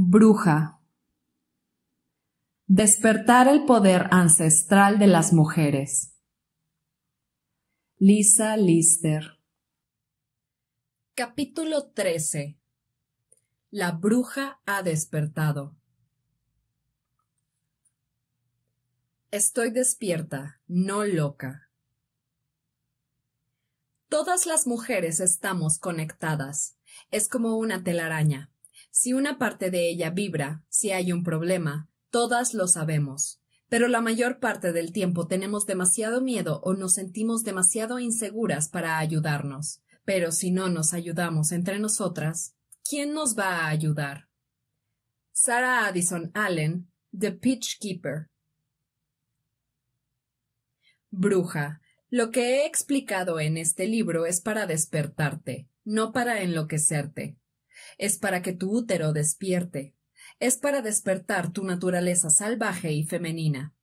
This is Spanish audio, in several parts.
Bruja. Despertar el poder ancestral de las mujeres. Lisa Lister. Capítulo 13. La bruja ha despertado. Estoy despierta, no loca. Todas las mujeres estamos conectadas. Es como una telaraña. Si una parte de ella vibra, si hay un problema, todas lo sabemos. Pero la mayor parte del tiempo tenemos demasiado miedo o nos sentimos demasiado inseguras para ayudarnos. Pero si no nos ayudamos entre nosotras, ¿quién nos va a ayudar? Sarah Addison Allen, The Pitch Keeper. Bruja. Lo que he explicado en este libro es para despertarte, no para enloquecerte. Es para que tu útero despierte. Es para despertar tu naturaleza salvaje y femenina.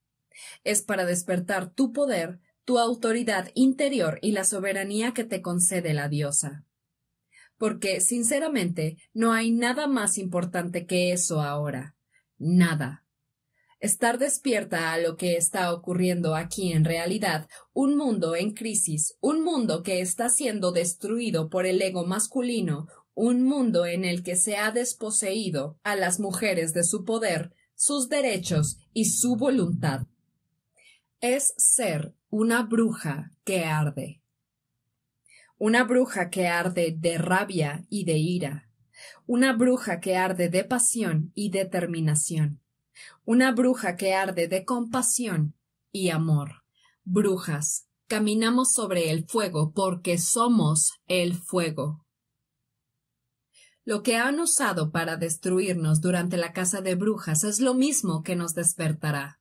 Es para despertar tu poder, tu autoridad interior y la soberanía que te concede la diosa. Porque, sinceramente, no hay nada más importante que eso ahora. Nada. Estar despierta a lo que está ocurriendo aquí en realidad, un mundo en crisis, un mundo que está siendo destruido por el ego masculino, un mundo en el que se ha desposeído a las mujeres de su poder, sus derechos y su voluntad. Es ser una bruja que arde. Una bruja que arde de rabia y de ira. Una bruja que arde de pasión y determinación. Una bruja que arde de compasión y amor. Brujas, caminamos sobre el fuego porque somos el fuego. Lo que han usado para destruirnos durante la casa de brujas es lo mismo que nos despertará.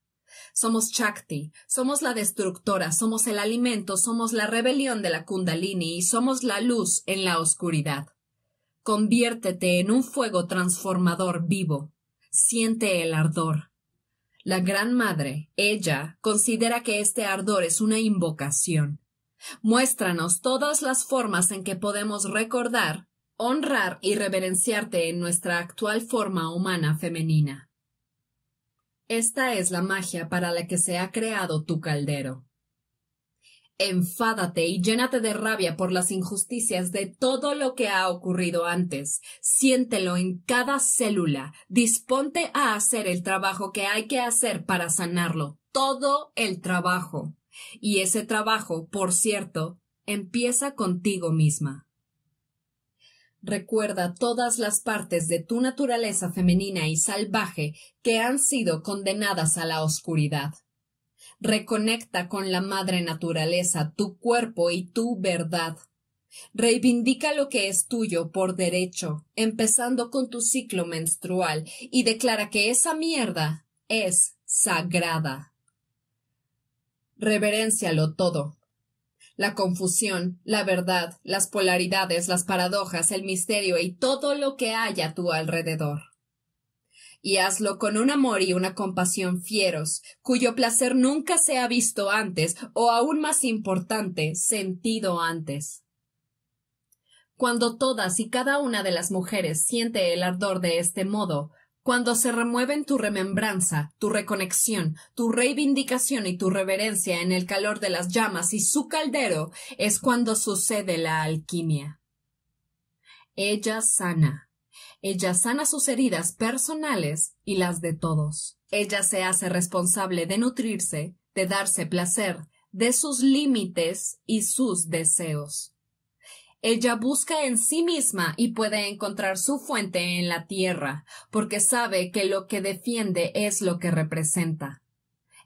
Somos Chakti, somos la destructora, somos el alimento, somos la rebelión de la Kundalini y somos la luz en la oscuridad. Conviértete en un fuego transformador vivo. Siente el ardor. La Gran Madre, ella, considera que este ardor es una invocación. Muéstranos todas las formas en que podemos recordar honrar y reverenciarte en nuestra actual forma humana femenina. Esta es la magia para la que se ha creado tu caldero. Enfádate y llénate de rabia por las injusticias de todo lo que ha ocurrido antes. Siéntelo en cada célula. Disponte a hacer el trabajo que hay que hacer para sanarlo. Todo el trabajo. Y ese trabajo, por cierto, empieza contigo misma. Recuerda todas las partes de tu naturaleza femenina y salvaje que han sido condenadas a la oscuridad. Reconecta con la madre naturaleza, tu cuerpo y tu verdad. Reivindica lo que es tuyo por derecho, empezando con tu ciclo menstrual, y declara que esa mierda es sagrada. Reveréncialo todo, la confusión, la verdad, las polaridades, las paradojas, el misterio y todo lo que haya a tu alrededor. Y hazlo con un amor y una compasión fieros, cuyo placer nunca se ha visto antes, o aún más importante, sentido antes. Cuando todas y cada una de las mujeres siente el ardor de este modo, cuando se remueven tu remembranza, tu reconexión, tu reivindicación y tu reverencia en el calor de las llamas y su caldero, es cuando sucede la alquimia. Ella sana. Ella sana sus heridas personales y las de todos. Ella se hace responsable de nutrirse, de darse placer, de sus límites y sus deseos. Ella busca en sí misma y puede encontrar su fuente en la tierra, porque sabe que lo que defiende es lo que representa.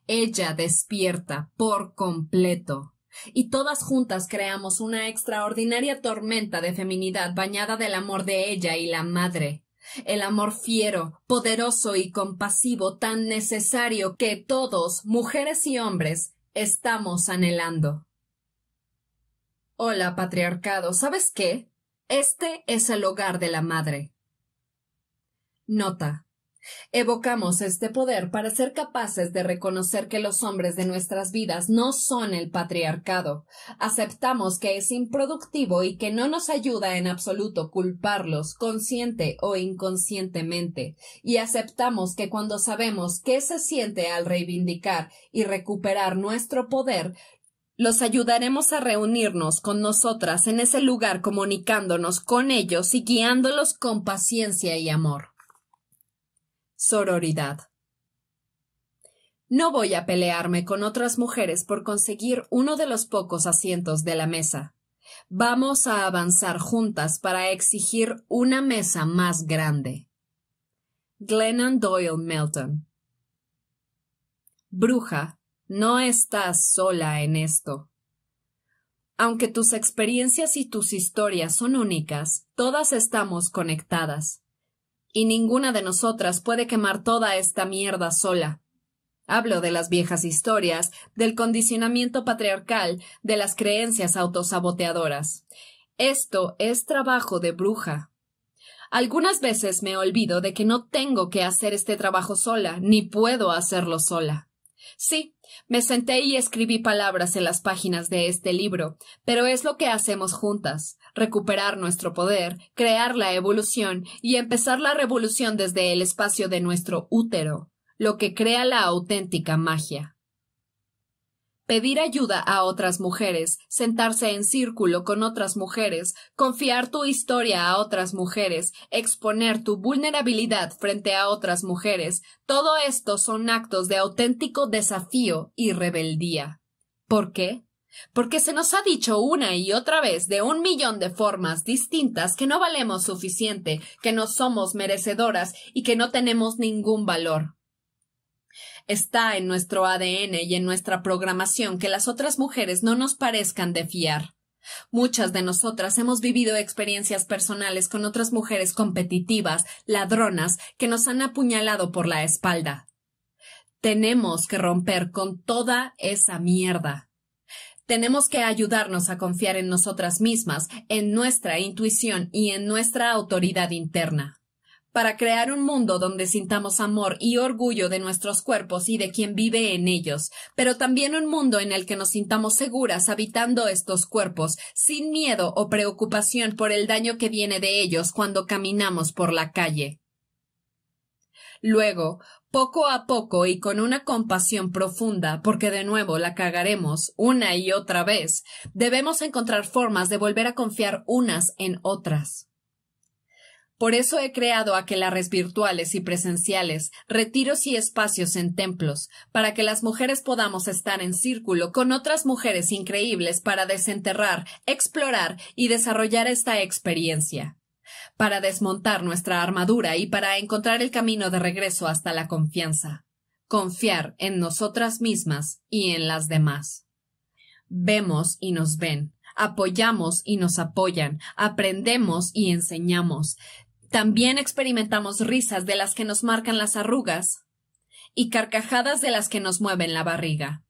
Ella despierta por completo y todas juntas creamos una extraordinaria tormenta de feminidad bañada del amor de ella y la madre. El amor fiero, poderoso y compasivo tan necesario que todos, mujeres y hombres, estamos anhelando. Hola, patriarcado, ¿sabes qué? Este es el hogar de la madre. Nota. Evocamos este poder para ser capaces de reconocer que los hombres de nuestras vidas no son el patriarcado. Aceptamos que es improductivo y que no nos ayuda en absoluto culparlos, consciente o inconscientemente, y aceptamos que cuando sabemos qué se siente al reivindicar y recuperar nuestro poder, los ayudaremos a reunirnos con nosotras en ese lugar comunicándonos con ellos y guiándolos con paciencia y amor. Sororidad. No voy a pelearme con otras mujeres por conseguir uno de los pocos asientos de la mesa. Vamos a avanzar juntas para exigir una mesa más grande. Glennon Doyle Melton Bruja no estás sola en esto. Aunque tus experiencias y tus historias son únicas, todas estamos conectadas. Y ninguna de nosotras puede quemar toda esta mierda sola. Hablo de las viejas historias, del condicionamiento patriarcal, de las creencias autosaboteadoras. Esto es trabajo de bruja. Algunas veces me olvido de que no tengo que hacer este trabajo sola, ni puedo hacerlo sola. Sí, me senté y escribí palabras en las páginas de este libro, pero es lo que hacemos juntas, recuperar nuestro poder, crear la evolución y empezar la revolución desde el espacio de nuestro útero, lo que crea la auténtica magia pedir ayuda a otras mujeres, sentarse en círculo con otras mujeres, confiar tu historia a otras mujeres, exponer tu vulnerabilidad frente a otras mujeres, todo esto son actos de auténtico desafío y rebeldía. ¿Por qué? Porque se nos ha dicho una y otra vez de un millón de formas distintas que no valemos suficiente, que no somos merecedoras y que no tenemos ningún valor. Está en nuestro ADN y en nuestra programación que las otras mujeres no nos parezcan de fiar. Muchas de nosotras hemos vivido experiencias personales con otras mujeres competitivas, ladronas, que nos han apuñalado por la espalda. Tenemos que romper con toda esa mierda. Tenemos que ayudarnos a confiar en nosotras mismas, en nuestra intuición y en nuestra autoridad interna para crear un mundo donde sintamos amor y orgullo de nuestros cuerpos y de quien vive en ellos, pero también un mundo en el que nos sintamos seguras habitando estos cuerpos, sin miedo o preocupación por el daño que viene de ellos cuando caminamos por la calle. Luego, poco a poco y con una compasión profunda, porque de nuevo la cagaremos una y otra vez, debemos encontrar formas de volver a confiar unas en otras. Por eso he creado aquelarres virtuales y presenciales, retiros y espacios en templos, para que las mujeres podamos estar en círculo con otras mujeres increíbles para desenterrar, explorar y desarrollar esta experiencia, para desmontar nuestra armadura y para encontrar el camino de regreso hasta la confianza, confiar en nosotras mismas y en las demás. Vemos y nos ven apoyamos y nos apoyan, aprendemos y enseñamos, también experimentamos risas de las que nos marcan las arrugas y carcajadas de las que nos mueven la barriga.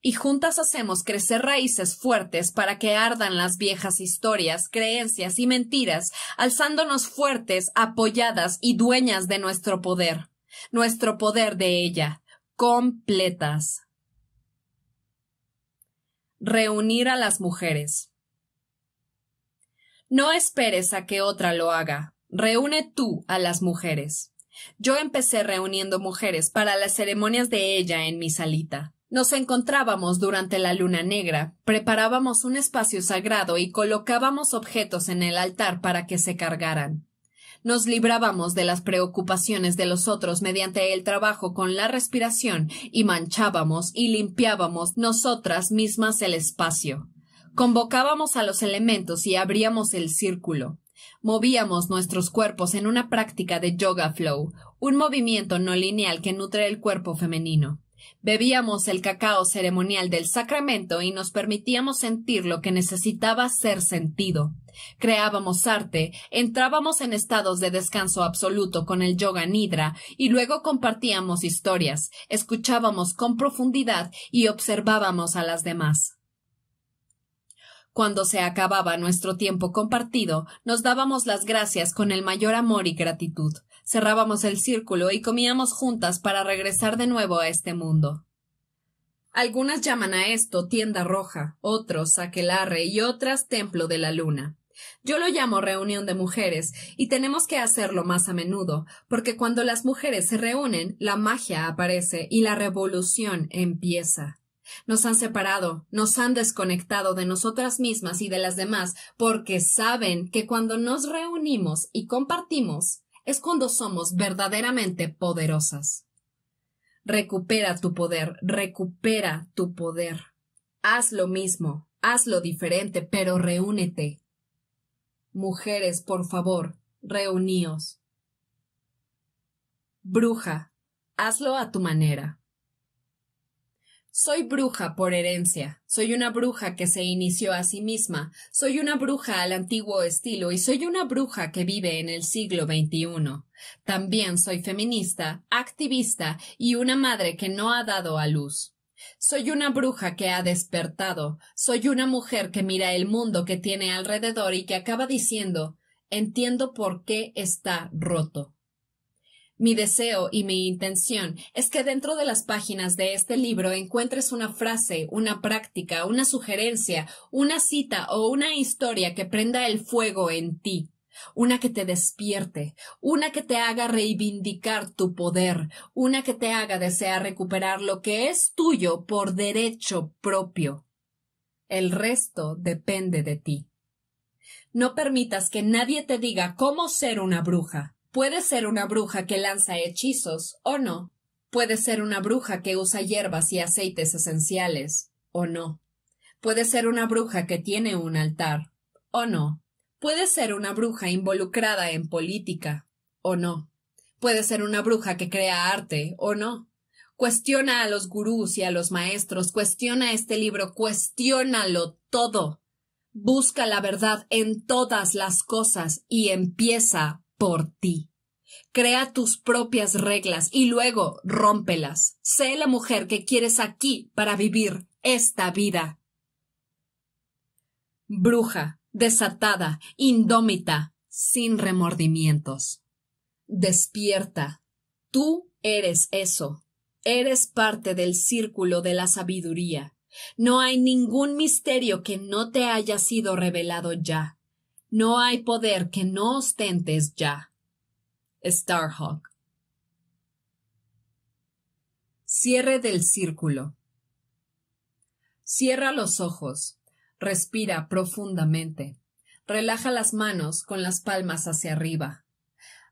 Y juntas hacemos crecer raíces fuertes para que ardan las viejas historias, creencias y mentiras, alzándonos fuertes, apoyadas y dueñas de nuestro poder, nuestro poder de ella, completas. Reunir a las mujeres. No esperes a que otra lo haga. Reúne tú a las mujeres. Yo empecé reuniendo mujeres para las ceremonias de ella en mi salita. Nos encontrábamos durante la luna negra, preparábamos un espacio sagrado y colocábamos objetos en el altar para que se cargaran. Nos librábamos de las preocupaciones de los otros mediante el trabajo con la respiración y manchábamos y limpiábamos nosotras mismas el espacio. Convocábamos a los elementos y abríamos el círculo. Movíamos nuestros cuerpos en una práctica de yoga flow, un movimiento no lineal que nutre el cuerpo femenino. Bebíamos el cacao ceremonial del sacramento y nos permitíamos sentir lo que necesitaba ser sentido. Creábamos arte, entrábamos en estados de descanso absoluto con el yoga nidra y luego compartíamos historias, escuchábamos con profundidad y observábamos a las demás. Cuando se acababa nuestro tiempo compartido, nos dábamos las gracias con el mayor amor y gratitud, cerrábamos el círculo y comíamos juntas para regresar de nuevo a este mundo. Algunas llaman a esto tienda roja, otros aquelarre y otras templo de la luna. Yo lo llamo reunión de mujeres, y tenemos que hacerlo más a menudo, porque cuando las mujeres se reúnen, la magia aparece y la revolución empieza. Nos han separado, nos han desconectado de nosotras mismas y de las demás, porque saben que cuando nos reunimos y compartimos es cuando somos verdaderamente poderosas. Recupera tu poder, recupera tu poder. Haz lo mismo, haz lo diferente, pero reúnete. Mujeres, por favor, reuníos. Bruja, hazlo a tu manera. Soy bruja por herencia, soy una bruja que se inició a sí misma, soy una bruja al antiguo estilo y soy una bruja que vive en el siglo XXI. También soy feminista, activista y una madre que no ha dado a luz. Soy una bruja que ha despertado, soy una mujer que mira el mundo que tiene alrededor y que acaba diciendo Entiendo por qué está roto. Mi deseo y mi intención es que dentro de las páginas de este libro encuentres una frase, una práctica, una sugerencia, una cita o una historia que prenda el fuego en ti una que te despierte, una que te haga reivindicar tu poder, una que te haga desear recuperar lo que es tuyo por derecho propio. El resto depende de ti. No permitas que nadie te diga cómo ser una bruja. Puede ser una bruja que lanza hechizos o no. Puede ser una bruja que usa hierbas y aceites esenciales o no. Puede ser una bruja que tiene un altar o no. Puede ser una bruja involucrada en política o no. Puede ser una bruja que crea arte o no. Cuestiona a los gurús y a los maestros, cuestiona este libro, cuestiónalo todo. Busca la verdad en todas las cosas y empieza por ti. Crea tus propias reglas y luego rómpelas. Sé la mujer que quieres aquí para vivir esta vida. Bruja, desatada, indómita, sin remordimientos. Despierta. Tú eres eso. Eres parte del círculo de la sabiduría. No hay ningún misterio que no te haya sido revelado ya. No hay poder que no ostentes ya. Starhawk. Cierre del círculo. Cierra los ojos. Respira profundamente. Relaja las manos con las palmas hacia arriba.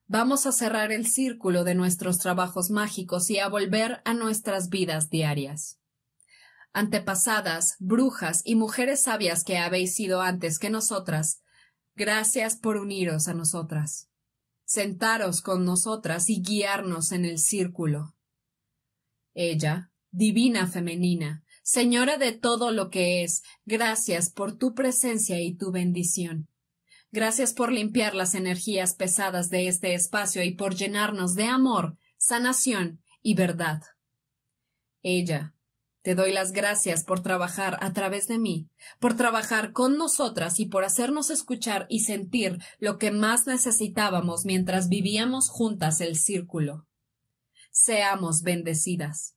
Vamos a cerrar el círculo de nuestros trabajos mágicos y a volver a nuestras vidas diarias. Antepasadas, brujas y mujeres sabias que habéis sido antes que nosotras, Gracias por uniros a nosotras, sentaros con nosotras y guiarnos en el círculo. Ella, divina femenina, señora de todo lo que es, gracias por tu presencia y tu bendición. Gracias por limpiar las energías pesadas de este espacio y por llenarnos de amor, sanación y verdad. Ella, te doy las gracias por trabajar a través de mí, por trabajar con nosotras y por hacernos escuchar y sentir lo que más necesitábamos mientras vivíamos juntas el círculo. Seamos bendecidas.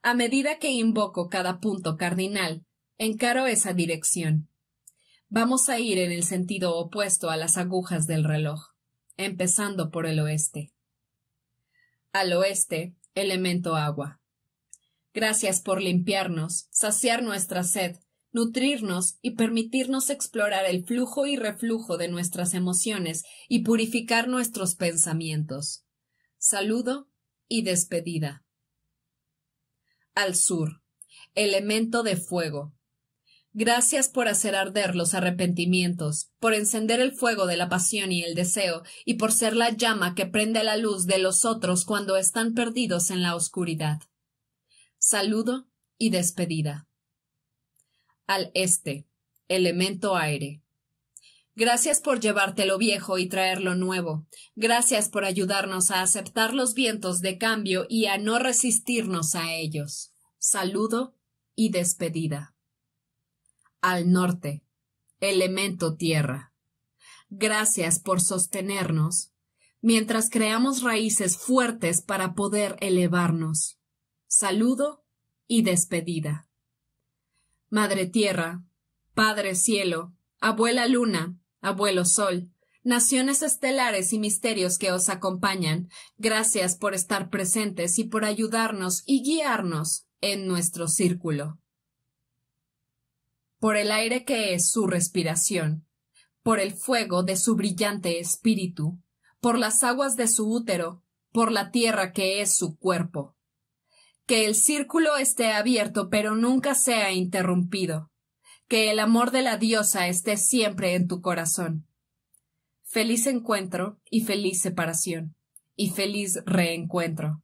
A medida que invoco cada punto cardinal, encaro esa dirección. Vamos a ir en el sentido opuesto a las agujas del reloj, empezando por el oeste. Al oeste, elemento agua. Gracias por limpiarnos, saciar nuestra sed, nutrirnos y permitirnos explorar el flujo y reflujo de nuestras emociones y purificar nuestros pensamientos. Saludo y despedida. Al sur. Elemento de fuego. Gracias por hacer arder los arrepentimientos, por encender el fuego de la pasión y el deseo, y por ser la llama que prende la luz de los otros cuando están perdidos en la oscuridad saludo y despedida. Al este, elemento aire. Gracias por llevarte lo viejo y traer lo nuevo. Gracias por ayudarnos a aceptar los vientos de cambio y a no resistirnos a ellos. Saludo y despedida. Al norte, elemento tierra. Gracias por sostenernos mientras creamos raíces fuertes para poder elevarnos saludo y despedida. Madre Tierra, Padre Cielo, Abuela Luna, Abuelo Sol, Naciones estelares y misterios que os acompañan, gracias por estar presentes y por ayudarnos y guiarnos en nuestro círculo. Por el aire que es su respiración, por el fuego de su brillante espíritu, por las aguas de su útero, por la tierra que es su cuerpo que el círculo esté abierto pero nunca sea interrumpido, que el amor de la diosa esté siempre en tu corazón. Feliz encuentro y feliz separación, y feliz reencuentro.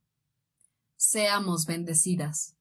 Seamos bendecidas.